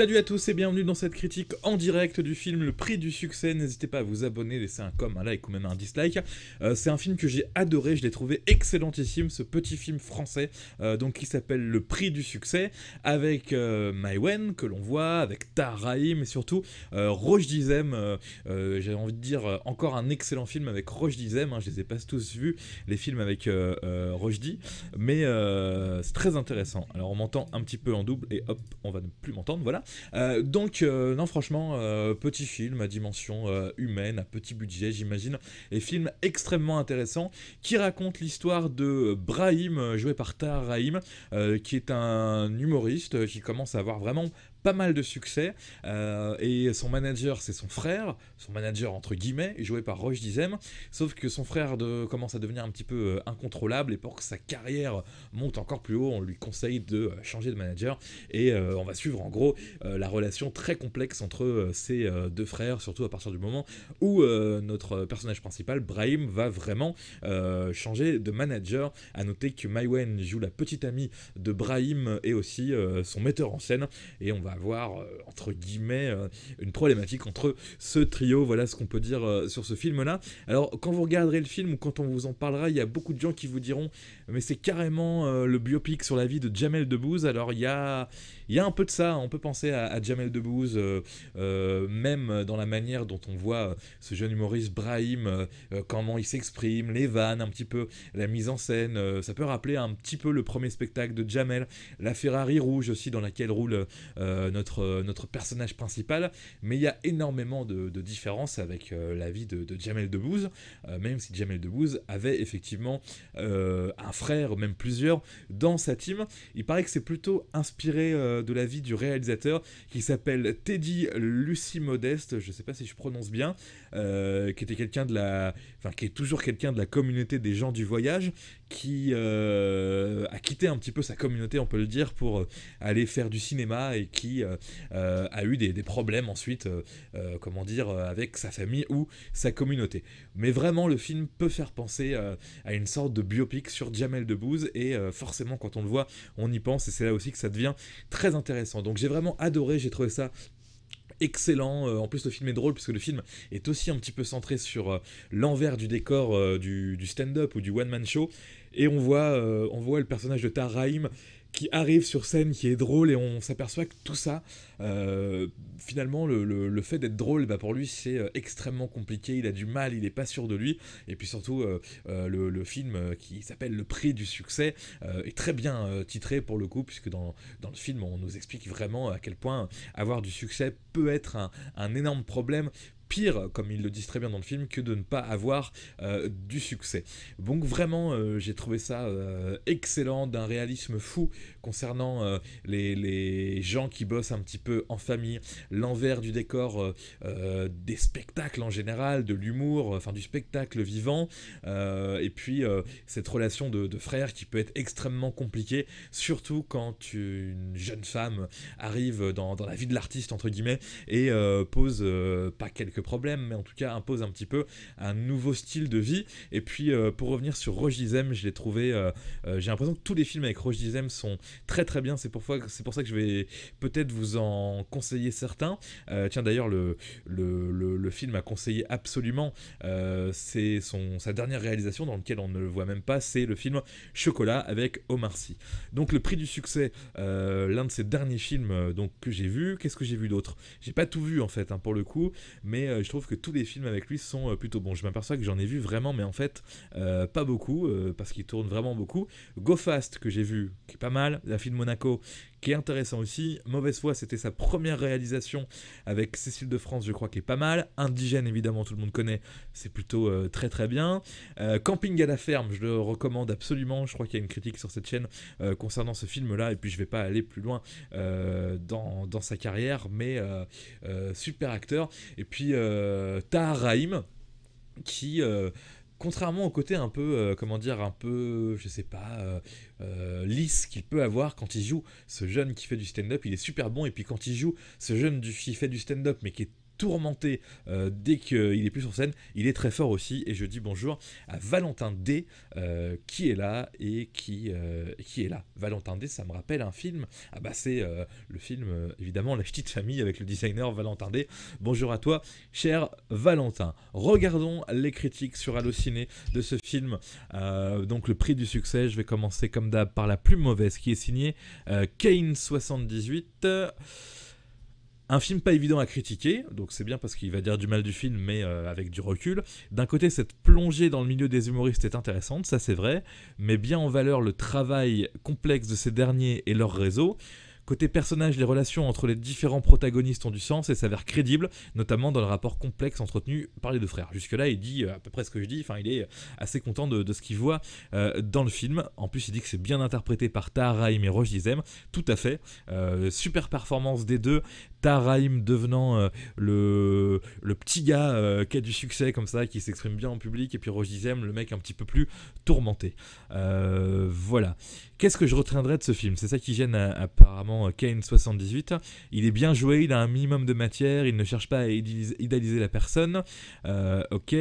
Salut à tous et bienvenue dans cette critique en direct du film Le Prix du Succès. N'hésitez pas à vous abonner, laisser un com, un like ou même un dislike. Euh, c'est un film que j'ai adoré, je l'ai trouvé excellentissime, ce petit film français euh, donc qui s'appelle Le Prix du Succès avec euh, que l'on voit, avec Taraï mais surtout euh, Roche Dizem. j'ai envie de dire encore un excellent film avec Roche Dizem. Hein, je les ai pas tous vus, les films avec Rochdi, mais c'est très intéressant. Alors on m'entend un petit peu en double et hop, on va ne plus m'entendre, voilà. Euh, donc, euh, non, franchement, euh, petit film à dimension humaine, à petit budget, j'imagine. Et film extrêmement intéressant qui raconte l'histoire de Brahim, joué par Tahar Rahim, qui est un humoriste qui commence à avoir vraiment pas mal de succès. Euh, et son manager, c'est son frère, son manager entre guillemets, joué par Roche Dizem. Sauf que son frère commence à devenir un petit peu euh, incontrôlable et pour que sa carrière monte encore plus haut, on lui conseille de euh, changer de manager. Et on va suivre en gros la relation très complexe entre ces deux frères, surtout à partir du moment où notre personnage principal, Brahim, va vraiment changer de manager. À noter que Maiwen joue la petite amie de Brahim et aussi son metteur en scène. Et on va avoir, euh, entre guillemets, euh, une problématique entre ce trio. Voilà ce qu'on peut dire euh, sur ce film-là. Alors, quand vous regarderez le film ou quand on vous en parlera, il y a beaucoup de gens qui vous diront Mais c'est carrément le biopic sur la vie de Jamel Debbouze. Alors, il y a, il y a un peu de ça. On peut penser à, Jamel Debbouze, même dans la manière dont on voit ce jeune humoriste Brahim, comment il s'exprime, les vannes, un petit peu la mise en scène. ça peut rappeler un petit peu le premier spectacle de Jamel, la Ferrari rouge aussi, dans laquelle roule euh, notre, euh, notre personnage principal, mais il y a énormément de, différences avec euh, la vie de, Jamel Debbouze, même si Jamel Debbouze avait effectivement un frère, même plusieurs, dans sa team. Il paraît que c'est plutôt inspiré de la vie du réalisateur qui s'appelle Teddy lucie Modeste, je ne sais pas si je prononce bien, qui était quelqu'un de la, enfin qui est toujours quelqu'un de la communauté des gens du voyage, qui a quitté un petit peu sa communauté, on peut le dire, pour aller faire du cinéma et qui euh, euh, a eu des, problèmes ensuite, euh, comment dire, avec sa famille ou sa communauté. Mais vraiment, le film peut faire penser à une sorte de biopic sur Jamel Debbouze et forcément, quand on le voit, on y pense et c'est là aussi que ça devient très intéressant. Donc j'ai vraiment adoré, j'ai trouvé ça excellent. en plus, le film est drôle puisque le film est aussi un petit peu centré sur l'envers du décor du stand-up ou du one-man show. Et on voit, euh, on voit le personnage de Tarraim qui arrive sur scène, qui est drôle, et on s'aperçoit que tout ça, euh, finalement, le, fait d'être drôle, bah pour lui, c'est euh, extrêmement compliqué, il a du mal, il n'est pas sûr de lui, et puis surtout, le, film qui s'appelle Le prix du succès est très bien titré pour le coup, puisque dans, le film, on nous explique vraiment à quel point avoir du succès peut être un, un énorme problème, pire, comme ils le disent très bien dans le film, que de ne pas avoir euh, du succès. Donc vraiment, euh, j'ai trouvé ça euh, excellent, d'un réalisme fou concernant les, gens qui bossent un petit peu en famille, l'envers du décor des spectacles en général, de l'humour, enfin du spectacle vivant, et puis cette relation de, frère qui peut être extrêmement compliquée, surtout quand une jeune femme arrive dans, dans la vie de l'artiste, entre guillemets, et pose pas quelques problème, mais en tout cas impose un petit peu un nouveau style de vie. Et puis euh, pour revenir sur Roche je l'ai trouvé, euh, euh, j'ai l'impression que tous les films avec Roche sont très très bien. C'est pour, c'est pour ça que je vais peut-être vous en conseiller certains. tiens d'ailleurs, le le, film à conseiller absolument, c'est son, sa dernière réalisation dans laquelle on ne le voit même pas, c'est le film Chocolat avec Omar Sy. Donc le prix du succès, l'un de ses derniers films donc, que j'ai vu, qu'est-ce que j'ai vu d'autre J'ai pas tout vu en fait hein, pour le coup, mais euh, je trouve que tous les films avec lui sont euh, plutôt bons. Je m'aperçois que j'en ai vu vraiment, mais en fait, euh, pas beaucoup, parce qu'il tourne vraiment beaucoup. Go Fast, que j'ai vu, qui est pas mal. La fille de Monaco, qui est intéressant aussi. Mauvaise foi, c'était sa première réalisation avec Cécile de France, je crois, qui est pas mal. Indigène, évidemment, tout le monde connaît, c'est plutôt euh, très très bien. Euh, Camping à la ferme, je le recommande absolument. Je crois qu'il y a une critique sur cette chaîne euh, concernant ce film-là, et puis je vais pas aller plus loin dans, dans, sa carrière, mais super acteur. Et puis Tahar Rahim, qui contrairement au côté un peu, euh, comment dire, un peu, je sais pas, euh, euh, lisse qu'il peut avoir quand il joue ce jeune qui fait du stand-up, il est super bon, et puis quand il joue ce jeune du, qui fait du stand-up, mais qui est tourmenté euh, dès qu'il euh, est plus sur scène. Il est très fort aussi et je dis bonjour à Valentin D euh, qui est là et qui, qui est là. Valentin D, ça me rappelle un film. Ah bah c'est le film évidemment La petite famille avec le designer Valentin D. Bonjour à toi, cher Valentin. Regardons les critiques sur Allociné de ce film. donc le prix du succès, je vais commencer comme d'hab par la plus mauvaise qui est signée Kane 78. Un film pas évident à critiquer, donc c'est bien parce qu'il va dire du mal du film, mais euh, avec du recul. D'un côté, cette plongée dans le milieu des humoristes est intéressante, ça c'est vrai, mais bien en valeur le travail complexe de ces derniers et leur réseau. Côté personnage, les relations entre les différents protagonistes ont du sens et s'avèrent crédibles, notamment dans le rapport complexe entretenu par les deux frères. Jusque-là, il dit euh, à peu près ce que je dis, enfin, il est assez content de, ce qu'il voit euh, dans le film. En plus, il dit que c'est bien interprété par Tahar et Roche Tout à fait. super performance des deux. Taraim devenant euh, le, petit gars euh, qui a du succès comme ça, qui s'exprime bien en public, et puis Rojizem, le mec un petit peu plus tourmenté. Euh, voilà. Qu'est-ce que je retiendrais de ce film C'est ça qui gêne apparemment Kane 78. Il est bien joué, il a un minimum de matière, il ne cherche pas à idéaliser, la personne. ok.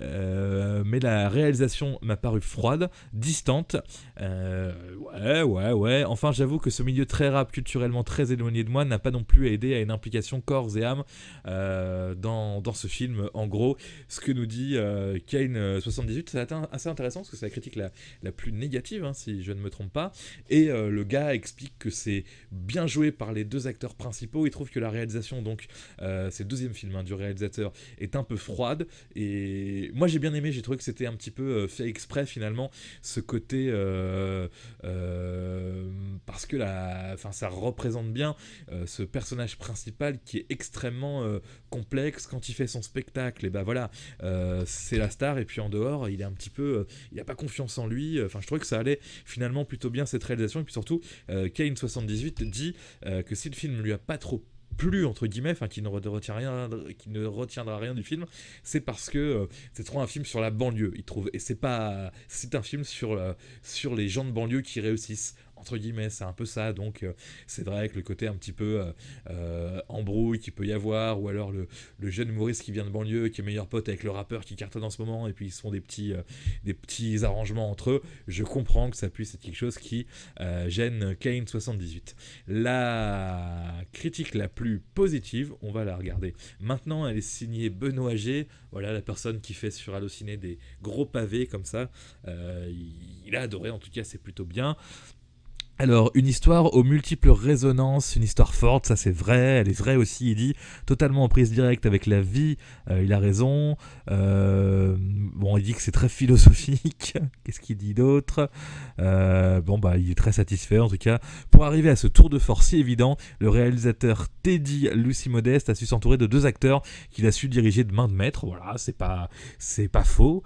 Euh, mais la réalisation m'a paru froide, distante. Euh, ouais, ouais, ouais. Enfin, j'avoue que ce milieu très rap, culturellement très éloigné de moi, n'a pas non plus aidé à une implication corps et âme euh, dans, ce film. En gros, ce que nous dit Kane78, c'est assez intéressant parce que c'est la critique la, la plus négative, hein, si je ne me trompe pas. Et le gars explique que c'est bien joué par les deux acteurs principaux. Il trouve que la réalisation, donc, c'est le deuxième film hein, du réalisateur, est un peu froide et moi j'ai bien aimé, j'ai trouvé que c'était un petit peu euh, fait exprès finalement ce côté euh, euh, parce que la, enfin ça représente bien ce personnage principal qui est extrêmement complexe quand il fait son spectacle. Et ben voilà, c'est la star et puis en dehors il est un petit peu, il n'a pas confiance en lui. Enfin je trouvais que ça allait finalement plutôt bien cette réalisation et puis surtout Kane78 dit que si le film lui a pas trop plus entre guillemets, qui ne rien, qui ne retiendra rien du film, c'est parce que euh, c'est trop un film sur la banlieue. Il trouve et c'est pas, c'est un film sur euh, sur les gens de banlieue qui réussissent entre guillemets, c'est un peu ça. Donc, euh, c'est vrai que le côté un petit peu euh, euh, embrouille qu'il peut y avoir, ou alors le, jeune Maurice qui vient de banlieue, qui est meilleur pote avec le rappeur qui cartonne en ce moment, et puis ils se font des petits, des petits arrangements entre eux. Je comprends que ça puisse être quelque chose qui gêne Kane 78. La critique la plus positive, on va la regarder. Maintenant, elle est signée Benoît G. Voilà la personne qui fait sur Allociné des gros pavés comme ça. il a adoré, en tout cas, c'est plutôt bien. Alors, une histoire aux multiples résonances, une histoire forte, ça c'est vrai, elle est vraie aussi, il dit, totalement en prise directe avec la vie, euh, il a raison. Euh, bon, il dit que c'est très philosophique, qu'est-ce qu'il dit d'autre euh, Bon, bah, il est très satisfait en tout cas. Pour arriver à ce tour de force si évident, le réalisateur Teddy Lucy Modeste a su s'entourer de deux acteurs qu'il a su diriger de main de maître, voilà, c'est pas, pas faux.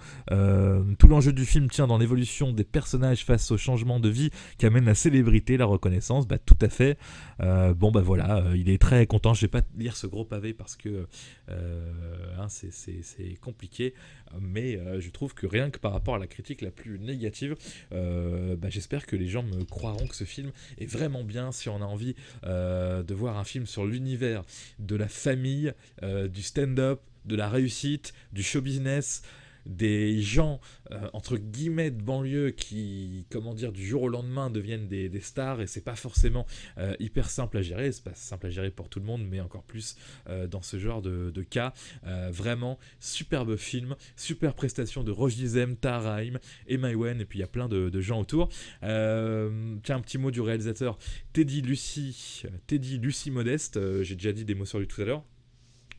tout l'enjeu du film tient dans l'évolution des personnages face au changement de vie qu'amène la célébration la reconnaissance, bah, tout à fait. Euh, bon, bah voilà, euh, il est très content. Je vais pas lire ce gros pavé parce que euh, hein, c'est compliqué, mais je trouve que rien que par rapport à la critique la plus négative, bah, j'espère que les gens me croiront que ce film est vraiment bien si on a envie de voir un film sur l'univers de la famille, du stand-up, de la réussite, du show business des gens, euh, entre guillemets, de banlieue qui, comment dire, du jour au lendemain deviennent des, stars et c'est pas forcément euh, hyper simple à gérer. C'est pas simple à gérer pour tout le monde, mais encore plus euh, dans ce genre de, cas. vraiment, superbe film, super prestation de Roche Dizem, Taraim, Emma Wen et puis il y a plein de, de gens autour. tiens, un petit mot du réalisateur Teddy Lucie, Teddy Lucie Modeste. J'ai déjà dit des mots sur lui tout à l'heure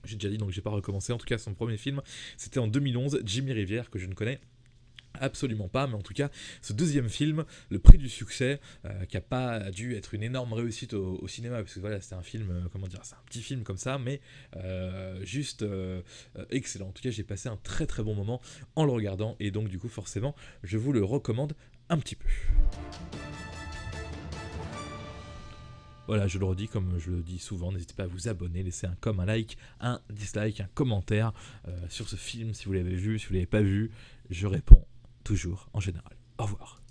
j'ai déjà dit donc j'ai pas recommencé, en tout cas son premier film, c'était en 2011, Jimmy Rivière, que je ne connais Absolument pas, mais en tout cas, ce deuxième film, le prix du succès, euh, qui n'a pas dû être une énorme réussite au, cinéma, parce que voilà, c'était un film, euh, comment dire, c'est un petit film comme ça, mais euh, juste excellent. En tout cas, j'ai passé un très très bon moment en le regardant, et donc du coup, forcément, je vous le recommande un petit peu. Voilà, je le redis comme je le dis souvent, n'hésitez pas à vous abonner, laisser un comme, un like, un dislike, un commentaire euh, sur ce film si vous l'avez vu, si vous ne l'avez pas vu. Je réponds toujours en général. Au revoir.